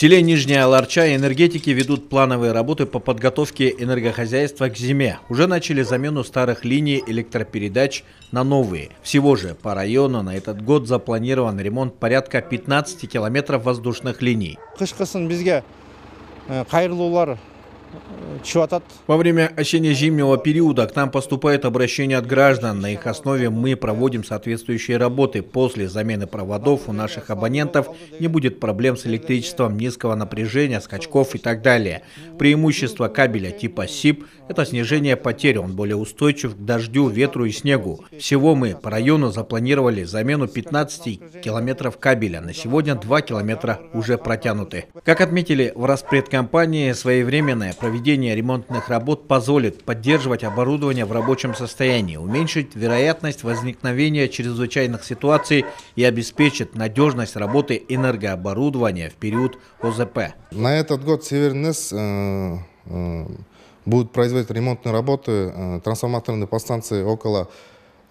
В селе Нижняя Ларча энергетики ведут плановые работы по подготовке энергохозяйства к зиме. Уже начали замену старых линий электропередач на новые. Всего же по району на этот год запланирован ремонт порядка 15 километров воздушных линий. Во время осенне зимнего периода к нам поступает обращение от граждан. На их основе мы проводим соответствующие работы. После замены проводов у наших абонентов не будет проблем с электричеством низкого напряжения, скачков и так далее. Преимущество кабеля типа СИП – это снижение потерь. Он более устойчив к дождю, ветру и снегу. Всего мы по району запланировали замену 15 километров кабеля. На сегодня 2 километра уже протянуты. Как отметили в распредкомпании, своевременное проведение ремонтных работ позволит поддерживать оборудование в рабочем состоянии, уменьшить вероятность возникновения чрезвычайных ситуаций и обеспечит надежность работы энергооборудования в период ОЗП. На этот год Севернес э, э будут производить ремонтные работы э, трансформаторной подстанции около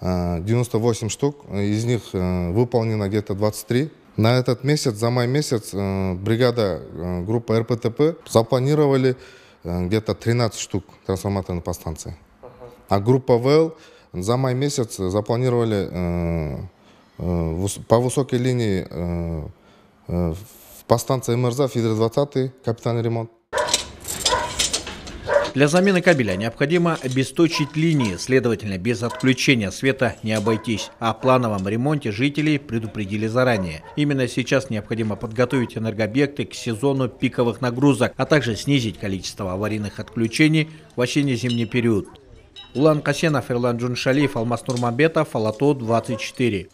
98 э, штук, из них э, выполнено где-то 23. На этот месяц, за май месяц, бригада группы РПТП запланировали Э, где-то 13 штук трансформаторов на подстанции. А группа ВЛ за май месяц запланировали э, э, по высокой линии по станции МРЗ Фидер 20 капитальный ремонт. Для замены кабеля необходимо обесточить линии, следовательно, без отключения света не обойтись. О плановом ремонте жителей предупредили заранее. Именно сейчас необходимо подготовить энергообъекты к сезону пиковых нагрузок, а также снизить количество аварийных отключений в осенне-зимний период. Улан Касенов, Ирлан Джуншалиев, Алмаз Нурмабетов, Алато 24.